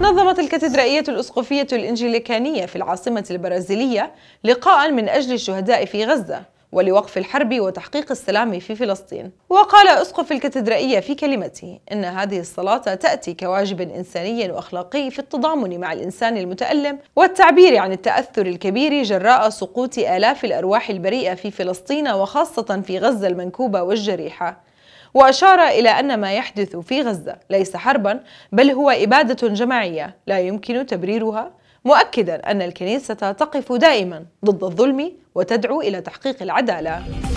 نظمت الكاتدرائية الأسقفية الإنجليكانية في العاصمة البرازيلية لقاء من أجل الشهداء في غزة ولوقف الحرب وتحقيق السلام في فلسطين وقال أسقف الكاتدرائية في كلمته إن هذه الصلاة تأتي كواجب إنساني وأخلاقي في التضامن مع الإنسان المتألم والتعبير عن التأثر الكبير جراء سقوط آلاف الأرواح البريئة في فلسطين وخاصة في غزة المنكوبة والجريحة وأشار إلى أن ما يحدث في غزة ليس حربا بل هو إبادة جماعية لا يمكن تبريرها مؤكدا أن الكنيسة تقف دائما ضد الظلم وتدعو إلى تحقيق العدالة